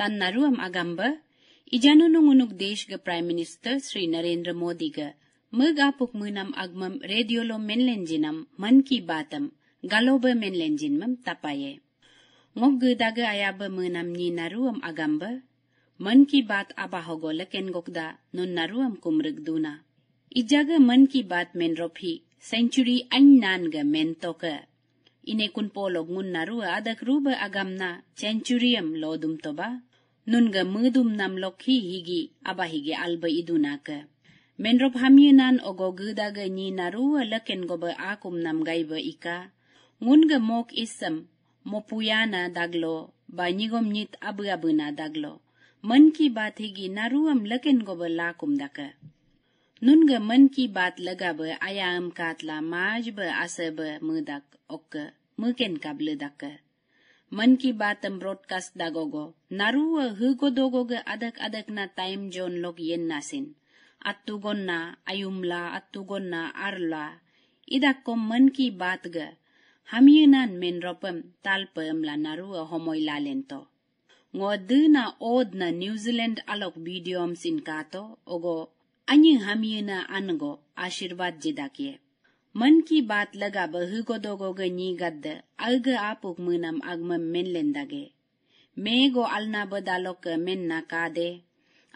tan naruam agamba, ijano nung unug desh ga Prime Minister Sri Narendra Modi ga magapuk munam agmam radiolo menlenjinam man ki batam galoba menlenjinmam tapaye. Ngog daga ayaba munam ni naruam agamba, man मन की बात आबा होगोल केनगोकदा no नरुअम कुमृग दूना इजाग मन Ki Baat men रोफी century अन्नान ग मेन तोक इने कुन पोलोग मुन नरुअ अदक रूब अगमना सेंचुरियम लोदुम तोबा ನುನ್ಗ ಮೃದುಂ ನಮ್ ಲೊಕ್ಕಿ ಹೀಗಿ ಅಬ ಹೀಗೆ ಅಲ್ಬ ಇದು ನಾಕ ಮೆನ್ರೊಬ್ ಹಮ್ಯು ನಾನ್ ಒಗೊ ಗದಾಗ ನೀ ನರುವ ಲಕೆನ್ಗೊಬ ಆಕುಂ ನಮ್ ಗೈಬ ಇಕ nguನ್ಗ ಮೋಕ್ ಇಸ್ಸಂ ಮೊಪುಯಾನ ದಾಗ್ಲೋ ಬ ನಿಗೊಮ್ ನಿತ್ ಅಬ ಅಬನ ದಾಗ್ಲೋ ಮನ್ ಕಿ ಬಾತ್ ಹೀಗಿ ನರುವಂ ಲಕೆನ್ಗೊಬ ಲಾಕುಂ ದಕ ನುನ್ಗ ಮನ್ ಕಿ ಬಾತ್ ಲಗಾಬ ಅಯಾಂ ಕಾತ್ಲಾ ಮಾಜ್ಬ ಅಸಬ ಮುದಕ್ ಒಕ್ಕ ಮುಕೆನ್ ಕಬ್ಲ ದಕ್ಕ ಮನ್ ಕಿ ಬಾತ್ ಬ್ರೋಡ್ಕಾಸ್ಟ್ ದಾಗೋಗೋ ನರುವ ಹೂಗೋದೋಗೋಗ ಅದಕ್ ಅದಕ್ನ ಟೈಮ್ ಜೋನ್ ಲೋಗ್ ಎನ್ನಾಸಿನ್ ಅತ್ತುಗೊನ್ನ ಅಯುಮ್ಲ ಅತ್ತುಗೊನ್ನ ಅರ್ಲ ಇದಕ್ಕೊ ಮನ್ ಕಿ ಬಾತ್ಗ ಹಮಿಯನಾನ್ ಮೆನ್ ರೊಪಂ ತಾಲ್ಪಯಂಲ ನರುವ ಹೊಮೊಯ್ಲಾಲೆಂತೋ ngodi na od na New Zealand alok bidiom sin kato ogo anyi hamiena ango ashirwad jidakie. मन की बात लगा बहु को दोगो गे नी गद अग आप मुनम अगम मेन लेन दगे मे गो अलना बदालोक मेन ना का दे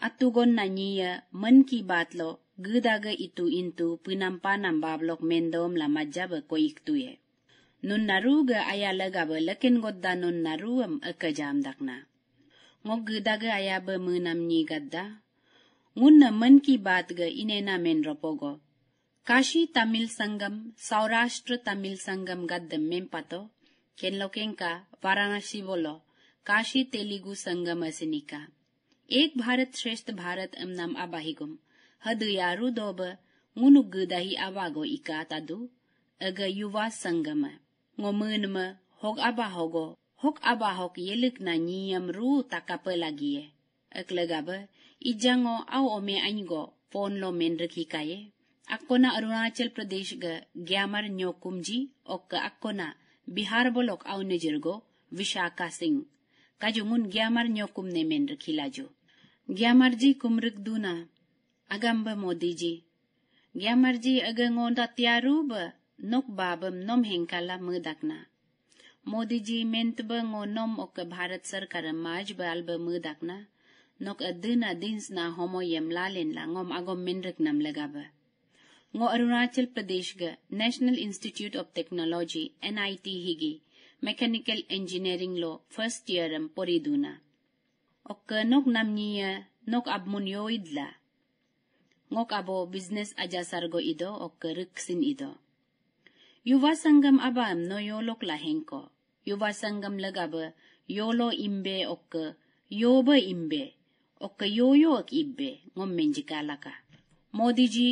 अतु गो ना नीय मन की बात लो गुदाग इतु इंतु पुनम पानम बाबलोक मेन दोम ला मज्जा को इक्तु ये नुन नरू ग आया लगा बे लकिन गोदा नुन नरू अम अक जाम दखना मो गुदाग आया बे मुनम नी गद्दा उन मन की बात ग इने ना मेन रोपोगो Kashi Tamil Sangam, Saurashtra Tamil Sangam gaddam mempato, kenlokenka Varanasi बोलो काशी तेलुगु संगम असिनिका एक भारत श्रेष्ठ भारत अमनाम आबाहिगुम हद यारु दोब मुनुग दाही आवागो इका तादु अग युवा संगम ngomन म hog aba hogo hok aba hok yelik na niyam ru takapa lagie ek lagaba ijango au ome ango phone lo men rakhi kaye अकोना Arunachal प्रदेश ग्यामर न्योकुम जी और अकोना बिहार बोलोक गो विशाखा सिंह मुन ग्यामर न्योकुम ने मेन रखिलाजो ग्यामर जी कुमरक दूना अगम्ब मोदी जी ग्यामर जी अगंगोदा त्यारूब नुक बाबम नोम हेंकाला मदकना मोदी जी मेन्तब गो नोम ओक भारत सरकार माज बल्ब मदकना नुक अदिन अदिन्स ना होमो यमला लेनला गोम अगोम मेनरक नम लगा ngo Arunachal Pradesh ga National Institute of Technology NIT higi Mechanical Engineering lo first year am poriduna ok nok namni nok abmunyoidla ngok abo business aja sargo ido ok riksin ido Yuva युवा संगम अबाम no योलोक लाहेंको Yuva Sangam लगाब योलो इम्बे ओक योब इम्बे ओक योयो अक इब्बे ngom menjika laka मोदी जी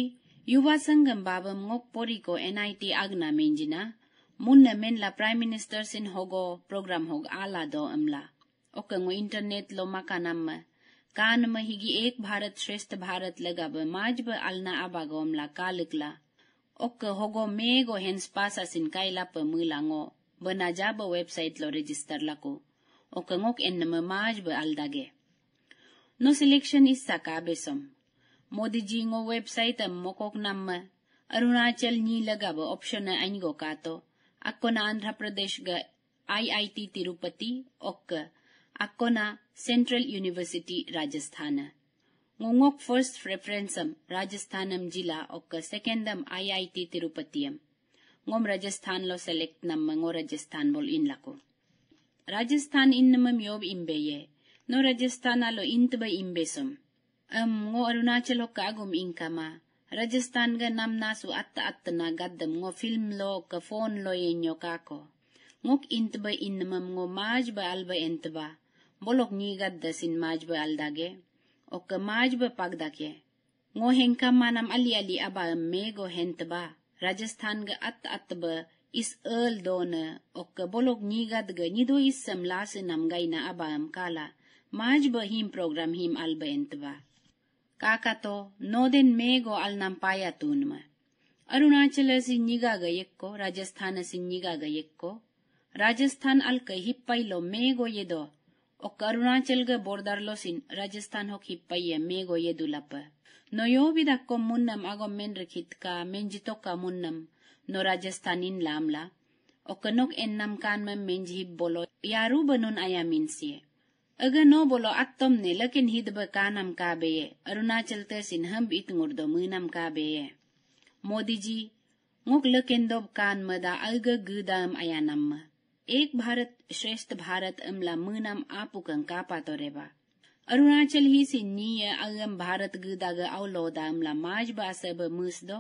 युवा संगम सङ्गम्बान पोरीको एनआईटी आगना मेन्जिना मुन्न मेनला प्राइम मिनिस्टर सिन होगो प्रोग्राम हग अ इन्टरनेट लो कान महिगी एक भारत श्रेष्ठ भारत लग म अल्ना अब अम्ला काग माजब गेन्स पाइला पेबसाइट लजिस्टर लाग आलदा मोदी जी गो वेबसाइट मोकोक नम अरुणाचल नी लगा ऑप्शन अन गो कातो अकोना आंध्र प्रदेश ग ಐಐಟಿ ತಿರುಪತಿ ಒಕ್ಕ ಅಕ್ಕೋನ ಸೆಂಟ್ರಲ್ ಯೂನಿವರ್ಸಿಟಿ ರಾಜಸ್ಥಾನ ಮೊಂಗೋಕ್ ಫಸ್ಟ್ ಪ್ರೆಫರೆನ್ಸಂ ರಾಜಸ್ಥಾನಂ ಜಿಲ್ಲಾ ಒಕ್ಕ ಸೆಕೆಂಡಂ ಐಐಟಿ ತಿರುಪತಿಯಂ ngom Rajasthan lo select nam ngo Rajasthan bol in lako. Rajasthan in namam yob imbe ye. No Rajasthan lo intba imbe som. अम गो अरुणाचल कागुम इनका राजस्थान ग नाम नासु अत अत गदम गो फिल्म लो क फोन लो इन काको मुख इंत इन मम गो माज ब अल्ब इंत बोलो नि गद सिन माज ब अल दागे ओक माज ब पग दागे गो हेंका मानम अली अली अब मे गो हेंत राजस्थान ग अत अत ब इस अल दो न ओक बोलोक नि गद ग निदो इस सम लास नम गाइना अब काला माज ब हिम प्रोग्राम हिम अल इंतबा kakato noden mego al nampaya tunma. Arunachala si nyiga gayekko, Rajasthana si nyiga gayekko, Rajasthan al kai hippailo mego yedo, ok Arunachal ga bordarlo sin Rajasthan hok hippaiya mego yedulapa. No yovidakko munnam agom menrikitka menjitoka munnam no Rajasthanin lamla, okanok ennam kanmam menjhib bolo yaru banun ayaminsiye. aga नो बोलो attom ने lakin हिद kanam ka beye arunachal te sinham bit ngurdo munam का beye Modi ji मुख दो कान मदा अग आया नम एक भारत श्रेष्ठ भारत अमला मुनम आपु कंका पातो रेबा अरुणाचल ही नी अगम भारत गुदाग अवलोदा अमला माज बासब मुसदो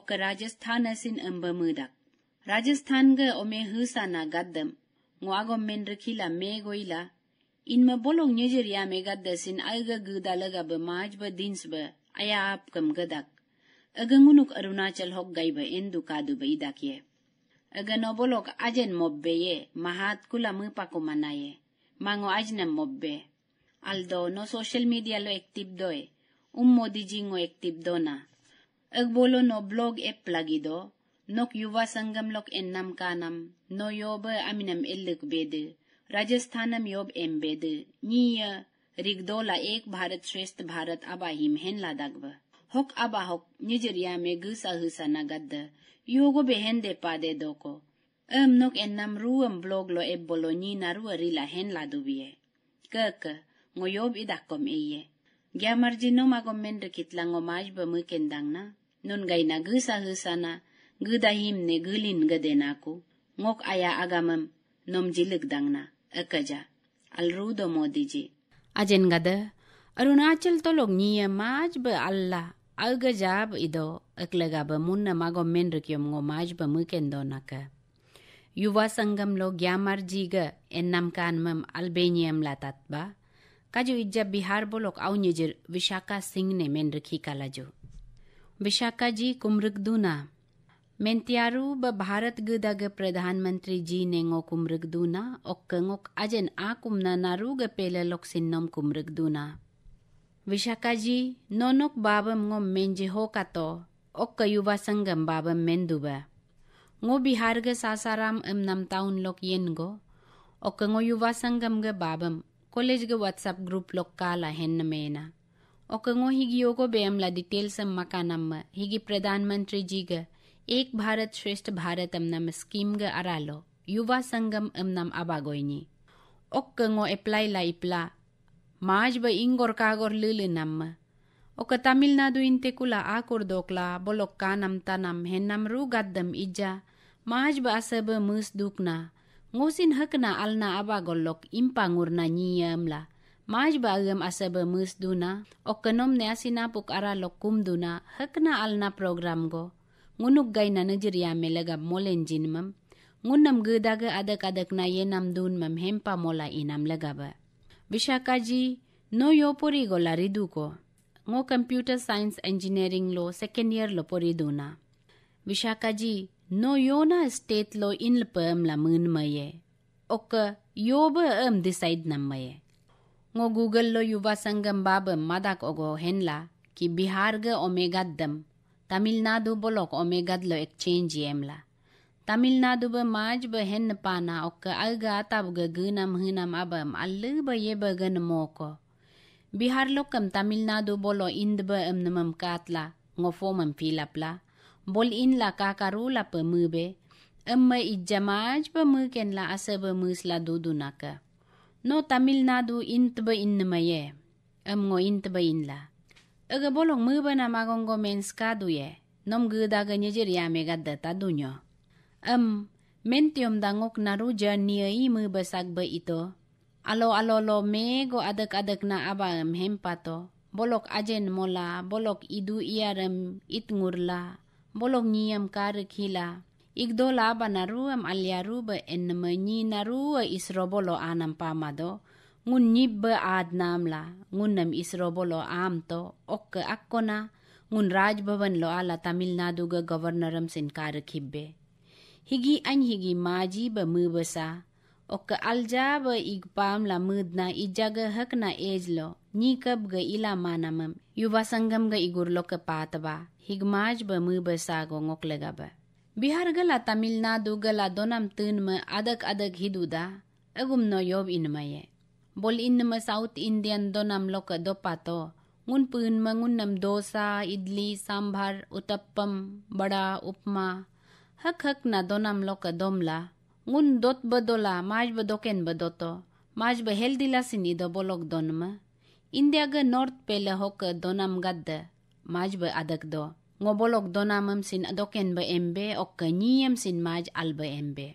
ओक राजस्थान सिन अम्ब मुदक राजस्थान ग ओमे हुसाना गद्दम मुआगो मेन रखीला मे गोइला inma bolong nyejer ya mega dasin aiga guda laga ba maj ba dins ba aya ap kam gadak aga ngunuk arunachal hok gai ba endu kadu ba idakye aga no bolok ajen mobbe ye mahat kula mu pa ko manaye mango ajna mobbe aldo no social media lo ektip doe ummo dijingo ektip dona ag bolo no blog app plagido nok yuva sangam lok ennam kanam no yobe aminam elluk bede राजस्थानम योब एम्बेद नीय रिगदोला एक भारत श्रेष्ठ भारत अबाहिम हेन लादागब होक अबा होक निजरिया में गुसा हुसा नगद योगो बेहेन दे पा दे दो को अम नोक एन्नम रुअम ब्लोग लो एब बोलो नी नारुअ रिला हेन लादुबिए क क ngoyob idakom iye gyamar no magom men rekit lango maj ba mu kendang na nun gai na gusa husana gudahim ne gulin ku ngok aya agamam nom dang na अकजा अलरू दो मोदी जी अजन गद अरुणाचल तो लोग निये माज ब अल्ला अगजा ब इदो अकलगा ब मुन्न मागो मेन रकियो मगो माज ब मुकेन दो नक युवा संगम लो ग्यामर जी ग एन कान मम अल्बेनियम लातात बा काजो इज्जा बिहार बोलोक आउन्यजर विशाखा सिंह ने मेन रखी कालाजो विशाखा जी कुमरक दूना Mentiarub Bharat Gudag Pradhanmantri Ji Nengo Kumrugduna Okkangok Ajen Akumna Naruga Pele Loksinnom Kumrugduna. Vishaka Ji Nonok Babam Ngom Menji Hokato Okka Yuva Sangam Babam Menduba. Ngo Biharga Sasaram Em Nam Town Lok Yengo Okkango Yuva Sangam Ga Babam College Ga WhatsApp Group Lok Kala Henna Mena. Okkango Higiyogo Beamla Details Em Makanamma Higi Pradhanmantri Ji Ga એક ભારત શ્રેષ્ઠ ભારત એમનામ સ્કીમગ આરાલો યુવા સંગમ એમનામ આબાગોયની ઓક્કંગો એપ્લાયલા ઇપ્લા માજ બ ઇંગોર કાગોર લીલી નામ okay Tamil Nadu ઇનતે કુલા આ કુરદોકલા બોલોક્કા નમતા નામ હેન્નામ રૂ ગાદ્દમ ઇજા માજ બ અસબ મસ દુકના ngousin hakna alna abagollok impangur-na nyiamla maj bagam asaba musduna okanom ne asinapuk aralok kumduna hakna alna program go gai na najiriame lagab molenjin mam, ngunam gudaga adak-adak na ye nam dun mam hempa mola inam vishaka ji no yo pori porigo la ko Ngo computer science engineering lo second year lo pori poriduna. Vishakaji, no yo na state lo in perm la mun maye. Ok, yo ba am decide nam maye. Ngo Google lo yuva sangam babam madak ogo henla ki Bihar ga omega dam Tamil Nadu bolok omegad lo exchange emla. Tamil Nadu ba maj ba hen pana ok alga atab ga gunam hunam abam allu ba ye ba gan moko. Bihar lokam Tamil Nadu bolo ind ba am namam katla ngofomam filapla. Bol in la kakaru la pa mube. Amma ijja maj ba muken la asa ba musla naka. No Tamil Nadu int ba in maye. Am ngo int ba in la. Aga bolong mu bana magongo menska duye. Nom guda ga nyejer ya data dunyo. Em, mentium dangok naru janiai e mu besak ito. Alo alo lo mego adak adak na aba em hempato. Bolok ajen mola, bolok idu iarem it ngurla. Bolok nyiam karik hila. Igdola banaru am aliaru be enmenyi naru e isrobolo anam pamado. ngun nyibbe aad la ngun nam isro bolo aam to ok akkona ngun raj bhavan lo ala tamil nadu ga governoram sin sinkar khibbe higi an higi maji ba mu basa ok alja ba igpam la mudna hak na age lo nikab ga ila manamam yuva sangam ga igur lo ka patba higmaj ba mu basa go ngok lega ba bihar gala tamil nadu gala donam tun ma adak adak hiduda agum no yob inmaye bol in nama South Indian do namlo kado pato. Ngun pun mangun nam dosa, idli, sambar, utappam, bada, upma. Hak hak na do namlo kadomla. Ngun dot badola, maj badoken badoto. Maj baheldila sini do bolok donma. Indiaga north pele hok donam gadda. Maj ba adak do. ngobolok donamam sin adoken ba embe ok kanyiyam sin maj alba embe.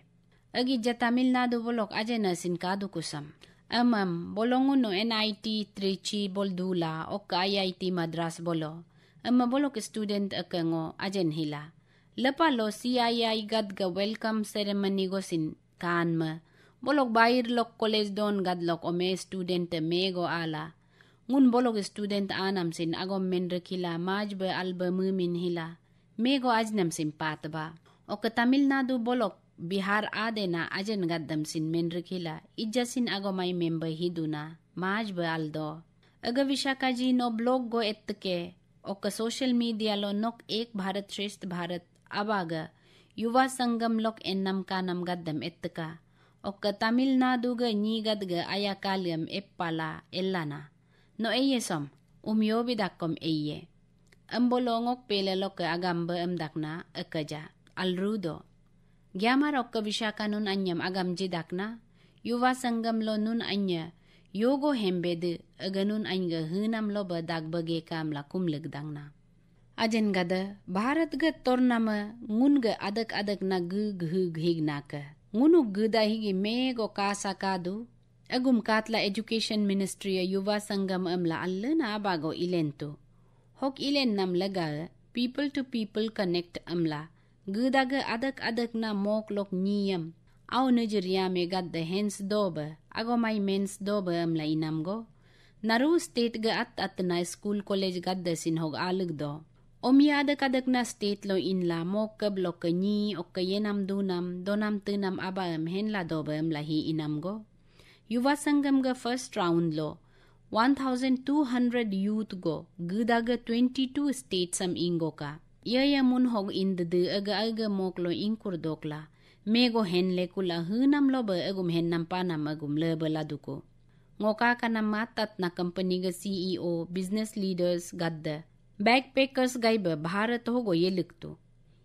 Agi ja Tamil Nadu bolok ajena sin kadu kusam. Amam, ಬೊಲೊಂಗುನು N I T Boldula ಬೊಲ್ದೂಲ ಒಕ್ಕ Madras bolo. T Madras ಬೊಲೊ ಅಮ್ಮ ಬೊಲೊಕ್ student ಅಕ್ಕಂಗೊ ಅಜೆನ್ ಹಿಲ ಲಪಾಲೋ welcome ceremony ಐ ಗದ್ಗ welcome ceremony bolok bair lok college don gad lok me student me go ala ngun bolok student anam sin agom men rekila maj alba mumin hila me go ajnam sin patba ok tamil nadu bolok Bihar आदेना अजन गद्दमसिन मेनरखिला इज्जासिन अगोमाई मेंबई दुना माज बाल्दो अग विशाखाजी no blog गो के okay social media लो नोक एक भारत श्रेष्ठ भारत अबाग युवा संगम लोक एन का नम गद्दम का ओक तमिलनाडु ग नी गद ग आया कालियम एप्पाला एल्लाना नो एये सोम उमियो बिदाक्कम एये अम्बोलोंगोक पेले लोक अगम्ब अम्दकना अकजा अलरुदो గ్యామారొక్క విశాఖ నున్ అన్యం అగమ్జి దాక్నా యువా సంగంలో నున్ అన్య యోగో హెంబేదు అగనున్ అన్గ హీనంలో బ దాగ్బగే కామ్లా కుమ్లగ్ దాంగ్నా ಅಜನ್ ಗದ ಭಾರತ್ಗ ತೊರ್ನಮ ಗುನ್ಗ ಅದಕ್ ಅದಕ್ ನ ಗು ಗು ಹೀಗ್ನಾಕ ಗುನು ಗದ ಹೀಗೆ ಮೇಗೊ ಕಾಸಾಕಾದು ಅಗುಮ್ ಕಾತ್ಲ ಎಜುಕೇಶನ್ ಮಿನಿಸ್ಟ್ರಿಯ ಯುವ ಸಂಗಮ್ ಅಮ್ಲ ಅಲ್ಲ ನಾಬಾಗೊ ಇಲೆಂತು ಹೊಕ್ ಇಲೆನ್ ನಮ್ ಲಗ ಪೀಪಲ್ ಟು ಪೀಪಲ್ ಕನೆಕ್ಟ್ ಅಮ್ಲ gudaga adak adak na moklok niyam. Au nujur yame gad the hens dobe, ago my mens dobe am la inam go. Naru state ga at at na school college gad the sin hog alag do. Omia adak adak na state lo in la mok kab lo ka nyi ok ka yenam dunam, donam tunam aba am hen la dobe am la hi inam go. Yuva Sangam ga first round lo, 1200 youth go, gudaga 22 states am ingo ka. Yaya the indadu aga aga moklo in kurdokla. Mego hen lekula hunam lobe agum hen nampana magum lebe laduko. Ngoka na matat na company ga CEO, business leaders gadda. Backpackers gaiba Bharat hogo yelikto.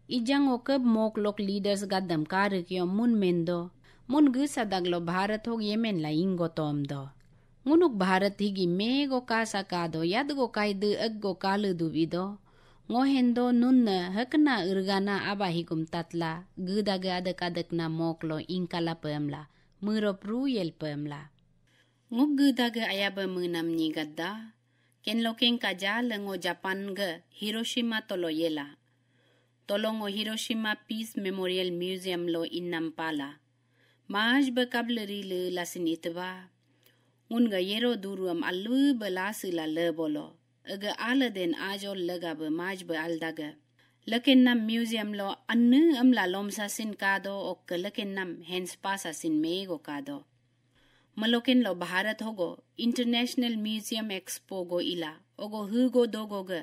Ijang okab moklok leaders gaddam karikyo mun mendo. Mun gusa daglo Bharat hog yemen la ingo tomdo. Ngunuk Bharat higi mego kasa kado yadgo kaidu aggo kaludu vido. ngohendo nunne hakna urgana abahi gum tatla guda ga adak adak na moklo inkala pemla muro pru yel pemla nguk guda ga ayaba munam ni gadda ken loken ka ja lengo japan ga hiroshima tolo yela tolo ngo hiroshima peace memorial museum lo innam pala maj ba kable ri le lasinitwa unga yero duruam alu ba lasila le bolo आल आलदेन आज लगाब माज ब अलदाग लकेन नाम museum लो अन्न अमला लोमसा सिन कादो ओक लकेन नाम हेंस पासा सिन मेगो कादो मलोकेन लो भारत होगो इंटरनेशनल म्यूजियम एक्सपो गो इला ओगो हुगो दोगो ग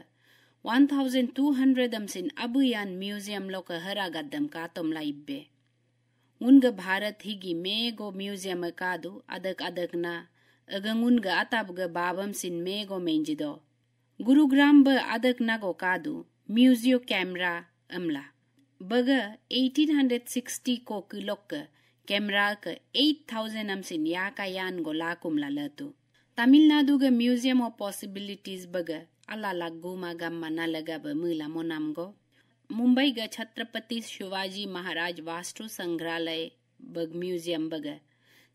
1200 दम सिन अबुयान म्यूजियम लो क हरा गद्दम कातम लाइबे उन ग भारत हिगी मेगो म्यूजियम कादो अदक अदक ना अगंगुन ग अताब ग बाबम सिन मेगो मेंजिदो गुरुग्राम ब आदक नागो कादु म्यूजियो कैमरा अमला बग 1860 को किलोक कैमरा क 8000 अमसिन या का यान गो ला लतु तमिलनाडु ग म्यूजियम ऑफ पॉसिबिलिटीज बग अला मा गम ना लगा ब मुला मोनाम गो मुंबई ग छत्रपति शिवाजी महाराज वास्तु संग्रहालय बग म्यूजियम बग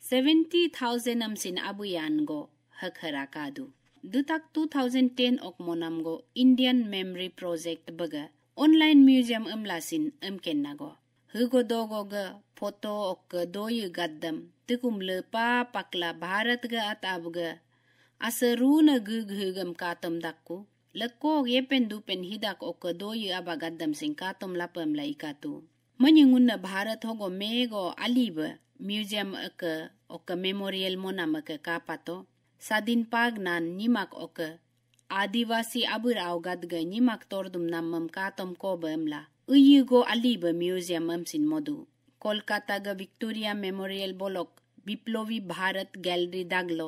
70000 अबु यान गो हखरा कादू दुताक 2010 ओक मोनामगो इंडियन मेमोरी प्रोजेक्ट बग ऑनलाइन म्यूजियम अमलासिन अमकेनागो हगो गो ग फोटो ओक ग दोय गद्दम तिकुम लपा पकला भारत ग अताब ग अस रुन ग ग गम कातम दाकु लको ये पेन दु पेन हिदाक ओक दोय अबा गद्दम सिं कातम लापम लाइकातु मनिंगुन भारत मे गो अलीब म्यूजियम अक ओक मेमोरियल मोनामक कापातो sadinpag nan nimak oke. Adivasi abur augad ge nimak tordum nam mem katom ko bemla. Uyigo alibe museum mem sin modu. Kolkata का विक्टोरिया मेमोरियल बोलोक विप्लवी भारत गैलरी दागलो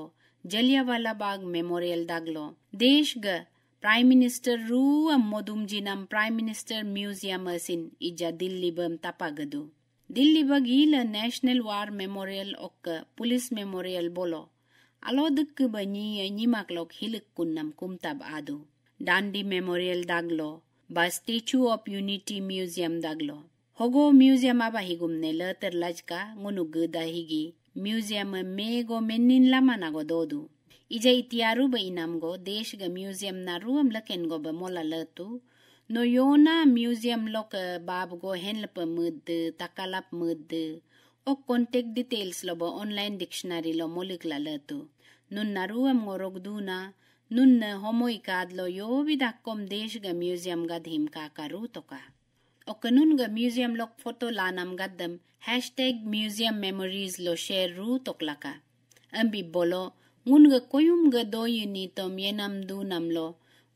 जलियावाला बाग मेमोरियल दागलो देश ग प्राइम मिनिस्टर रू मोदुम जी नम प्राइम मिनिस्टर म्यूजियम असिन इजा दिल्ली बम तपागदु दिल्ली बग नेशनल वार मेमोरियल ओक पुलिस मेमोरियल बोलो alo duk ku ba ni ni maklok hilik kun nam kum tab adu dandi memorial daglo ba statue of unity museum daglo hogo museum aba higum ne la ter lajka ngunu guda higi museum mego mennin lama nago dodu ija itiaru ba inamgo desh ga museum na ruam la kengo ba mola latu no yona museum lok babgo henlpa mud takalap mud o contact details lo bo online dictionary lo molik la letu. Nun naru du na nun ne homo ikad lo yo kom desh ga museum ga dhim ka karu toka. O kanun ga museum lok photo lanam gaddam hashtag museum memories lo share ru toklaka. Ambi bolo, ngun ga koyum ga doyu ni tom yenam du nam lo,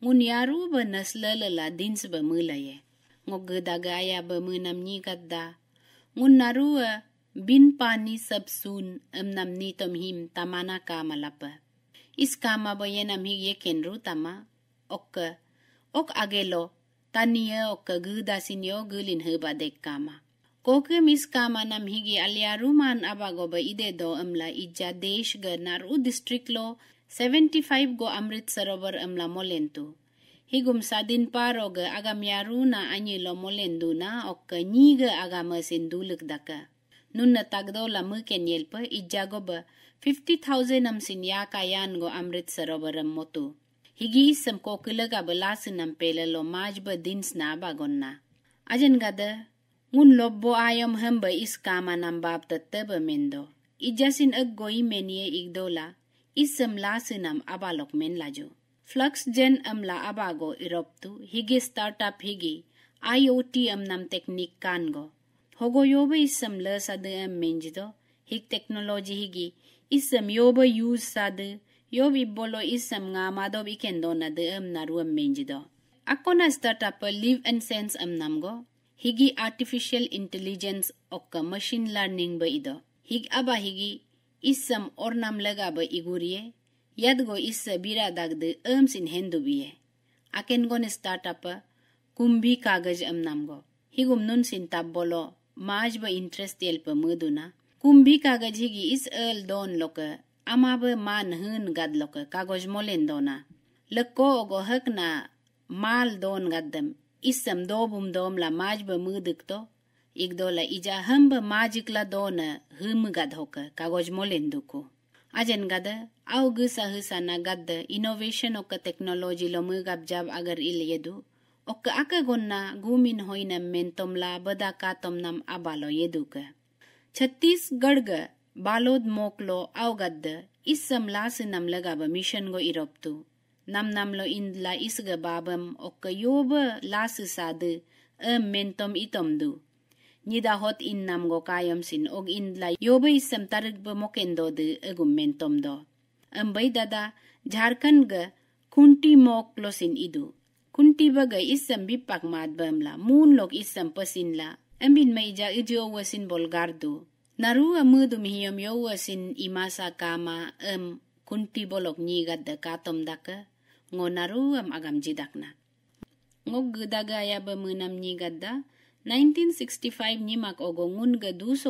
ngun yaru ba nasla la dins ba mulaye. Ngogda gaya ba munam ni gadda. Ngun narua बिन पानी सब सून अम नमनी तम him तमाना काम लप इस काम अब ये नम ये केंद्रु तमा ओक ओक आगे लो तानिय ओक गु दासिनियो गु लिन हे बा देख कामा कोके मिस कामा नम हिगी अलियारु मान अबागो ब इदे दो अमला इज्जा देश ग नारू डिस्ट्रिक्ट लो 75 गो अमृत सरोवर अमला मोलेंतु higum sadin paroga agam yaruna anyi lo molenduna okka nyiga agama sinduluk daka nunna tagdo la nyelpa nuన్న ತಗದೋ ಲಮ ಕೆನ್ ಎಲ್ಪ ಇಜ್ಜಾಗೊಬ್ಬ ಫಿಫ್ಟಿ ಥೌಸಂಡ್ ನಮ್ಸಿನ್ ಯಾಕಾಯಾನ್ಗೋ ಅಮೃತ್ ಸರೋವರ ಮೊತು ಹಿಗಿ ಸಂ ಕೋಕಿಲಗ ಬಲಾಸ ನಂ ಪೇಲಲೋ ಮಾಜ್ ಬ ದಿನ್ಸ್ ನಾ ಬಾಗೊನ್ನ ಅಜನ್ ಗದ mun lobbo ayam hamba is kama nam bab ba mendo ijasin ag goi menie igdola is sam la lasinam abalok men lajo flux gen amla abago irop tu hige startup hige iot amnam teknik kango होगो योब इस लद M Minz दो हिग technology हिगि इस योब use साद योब इबोलो इस माधव इकेन दो नद M नरु M Minz दो अको न स्टार्टअप लिव एंड सेंस अम नम गो हिगि आर्टिफिशियल इंटेलिजेंस ओक मशीन लर्निंग ब इदो हिग अब हिगि इस और नाम लगा ब इगुरिये यद गो इस बीरा दग द एम सिन हेंदु बिये अकेन गो ने स्टार्टअप कुंभी कागज अम नम गो हिगुम नुन सिन तब बोलो माज ब इंटरेस्ट तेल प मदुना कुंभी कागज हिगी इस अल दोन लोक अमाब मान हन गद लोक कागज मोलेन दोना लको ओगो हकना माल दोन इस सम दो बुम दोम ला माज ब मदक तो एक दोला इजा हम ब माज इकला दोन हम गद होक कागज मोलेन दुको अजन गद आउ गसा हसा ना गद इनोवेशन ओक टेक्नोलॉजी लो मगब जाब अगर इल यदु ఒక్క అకగొన్న గూమిన్ హోయినం మెన్ తొమ్లా బదా కాతొమ్నం అబాలో ఎదుక ఛత్తీస్గఢ్గ బాలోద్ మోక్లో అవగద్ద ఇస్సం లాసినం లగాబ మిషన్గో ఇరొప్తు ನಮ್ ನಮ್ಲೊ ಇಂದ್ಲ ಇಸ್ಗ ಬಾಬಂ ಒಕ್ಕ ಯೋಬ ಲಾಸು ಸಾದು ಅಮ್ ಮೆಂತೊಮ್ ಇತೊಮ್ದು ನಿದ ಹೊತ್ ಇನ್ ನಮ್ಗೊ ಕಾಯಂ ಸಿನ್ ಒಗ್ ಇಂದ್ಲ ಯೋಬ ಇಸ್ಸಂ ತರಗ್ಬ ಮೊಕೆಂದೋದು ಅಗುಮ್ ಮೆಂತೊಮ್ದೊ ಅಂಬೈ ದದ ಝಾರ್ಖಂಡ್ಗ ಖುಂಟಿ ಮೋಕ್ಲೊಸಿನ್ ಇದು kunti bagai isam bipak mat bamla mun lok isam pasinla ambin mai ja ijo wasin bolgardu narua mudu mihiyam yo wasin imasa kama em kunti bolok nyigat da katom daka ngo am agam jidakna ngo gudaga ya bamunam nyigat da 1965 nyimak ogo ngun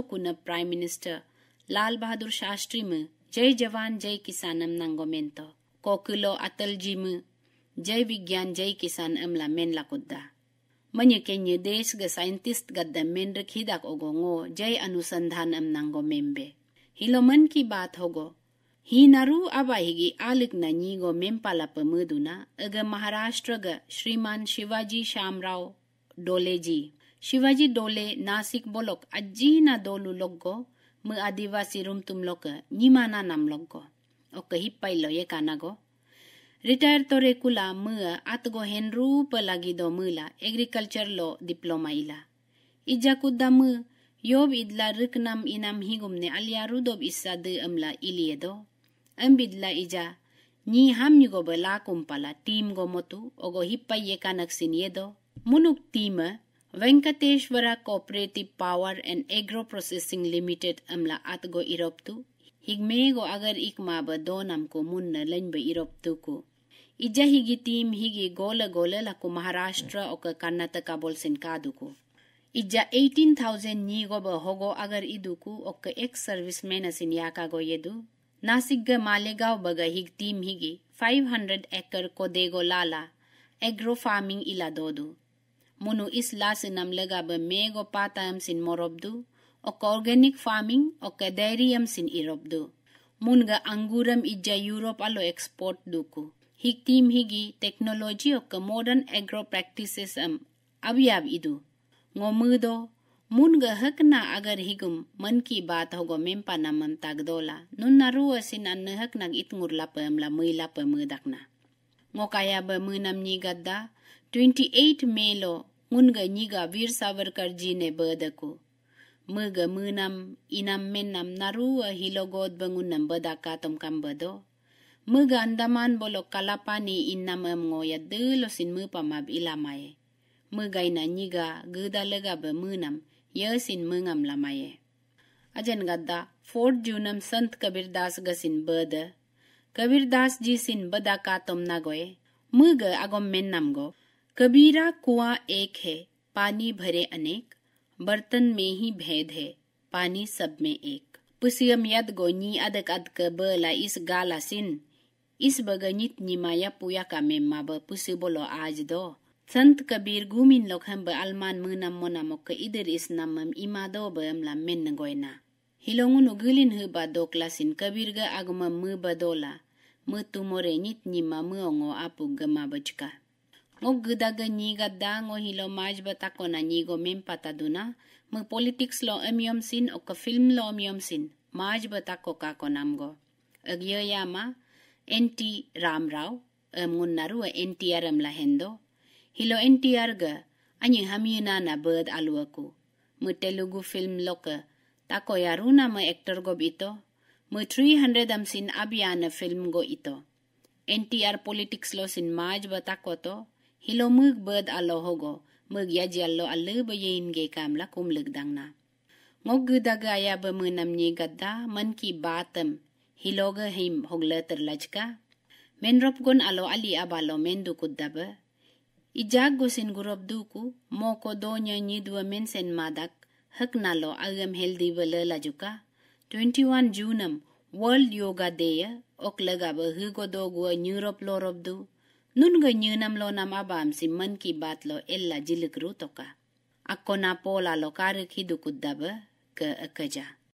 kuna prime minister lal bahadur shastri mu jai jawan jai kisanam nangomento kokulo Atalji mu जय विज्ञान जय किसान अमला main लाकुद्दा मन के देश ग scientist गद मेन रखीदाक गो जय अनुसंधान अम नांगो मेम्बे मन की बात होगो ही नरु अब आहिगी आलिक नी गो मेम पाला अग महाराष्ट्र ग श्रीमान शिवाजी श्यामराव डोले जी शिवाजी डोले नासिक बोलोक अज्जी ना दोलू लोग गो म आदिवासी रुम तुम लोग निमाना नाम लोग गो ओके कही पाइलो ये काना गो Ritar torekula mă atgo henru pălagido mâla, agriculture lo diploma ila. Ijakudda mă, yob idla râknam inam higumne aliaru dob isa dă amla iliedo. Ambidla ija, ni ham nigobe la kumpala team gomotu, ogo hippa yekanak siniedo. Munuk teamă, Venkateshwara Cooperative Power and Agro Processing Limited amla atgo iroptu, गो अगर इकमाब दो नमको मुन्न लंब इरोप तुकु इज्जा हिगी team हिगी गोल गोल लकु महाराष्ट्र ओक कर्नाटक बोल सिन कादुकु इज्जा एटीन थाउजेंड गो गोब होगो अगर इदुकु ओक एक्स सर्विस मेन सिन याका गो येदु नासिग मालेगाव बग हिग टीम हिगी फाइव हंड्रेड एकर को देगो लाला एग्रो फार्मिंग इला दोदु मुनु इस लास नम लगा ब मेगो पाता सिन मोरबदू ok organic farming ok dairyam sin Europe do. Munga anguram ija Europe alo export duku. Hik team higi technology ok modern agro practices am abiyab idu. Ngomudo मुनग हक ना अगर हिगुम मन की बात होगो मेम्पा ना मन ताग दोला नुन ना रुआ सिन अन्न हक ना इतंगुरला पमला मैला पम दकना ngokaya ba munam niga da 28 melo unga niga वीर सावरकर जी ने बदको मग मनम इनम मेनम नारू हिलोगोद बंगुन नम बदाका तम कम बदो मग अंदमान बोलो कलापानी इन नम एम गोय दलो सिन म पमाब इलामाय म गाइना निगा गदा लगा ब मनम य सिन मंगम लामाय अजन गद्दा फोर्थ जूनम संत कबीरदास गसिन बद दास जी सिन बदाका तम ना गोय मग अगम मेनम गो कबीरा कुआ एक है पानी भरे अनेक बर्तन में ही भेद है पानी सब में एक पुसियम यद गोनी अदक अदक बला इस सिन इस बगनित निमाया पुया का मे माब पुसु बोलो आज दो संत कबीर गुमिन लोखम ब अलमान मोना मोक इधर इस नमम इमा दो बमला मेन गोयना हिलोंगु बा दो क्लासिन कबीर ग आगम मु बदोला म तुमोरे नित निमा मु ओंगो आपु गमा बचका Ngo gudaga niga da ngo hilo maj bata ko na nigo mem pata duna. Mag politics lo amyom sin o ka film lo amyom sin. Maj bata ko ka ko namgo. Agyo yama NT Ram Rao ngun eh, naru eh, NTR am la hendo. Hilo NTR ga anyu hamyuna na bird alwa ko. Mu Telugu film lo ka tako yaruna ma actor go ito. Mu 300 am sin abya film go ito. NTR politics lo sin maj bata ko to hilo mug bud allo hogo mug ya jallo allu bo yin ge kamla kum lug dangna ngogu daga ya ba mu nam ni gadda man ki batam hilo ga him hogla ter lajka men rop gon alo ali abalo men du kudaba ijag go sin gurob du ku mo ko do nya ni du men sen madak hak nalo agam healthy bala lajuka 21 junam world yoga day ok laga ba hu go do go europe lorob du nungo nyunam lo nam abam si man ki bat lo ella jilik ka. Akko na pola lo karik hidukudaba ke akaja. E